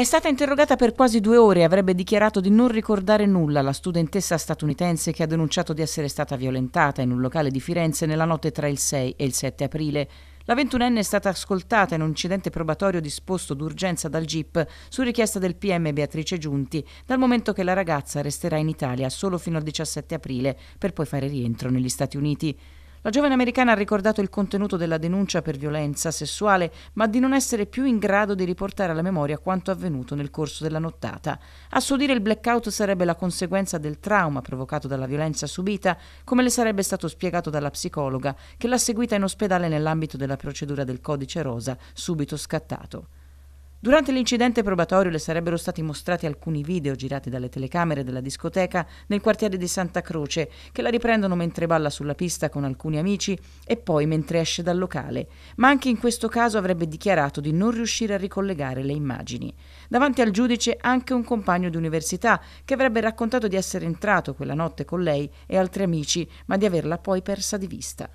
È stata interrogata per quasi due ore e avrebbe dichiarato di non ricordare nulla la studentessa statunitense che ha denunciato di essere stata violentata in un locale di Firenze nella notte tra il 6 e il 7 aprile. La ventunenne è stata ascoltata in un incidente probatorio disposto d'urgenza dal GIP su richiesta del PM Beatrice Giunti, dal momento che la ragazza resterà in Italia solo fino al 17 aprile per poi fare rientro negli Stati Uniti. La giovane americana ha ricordato il contenuto della denuncia per violenza sessuale, ma di non essere più in grado di riportare alla memoria quanto avvenuto nel corso della nottata. A suo dire il blackout sarebbe la conseguenza del trauma provocato dalla violenza subita, come le sarebbe stato spiegato dalla psicologa che l'ha seguita in ospedale nell'ambito della procedura del codice rosa subito scattato. Durante l'incidente probatorio le sarebbero stati mostrati alcuni video girati dalle telecamere della discoteca nel quartiere di Santa Croce, che la riprendono mentre balla sulla pista con alcuni amici e poi mentre esce dal locale, ma anche in questo caso avrebbe dichiarato di non riuscire a ricollegare le immagini. Davanti al giudice anche un compagno di università che avrebbe raccontato di essere entrato quella notte con lei e altri amici, ma di averla poi persa di vista.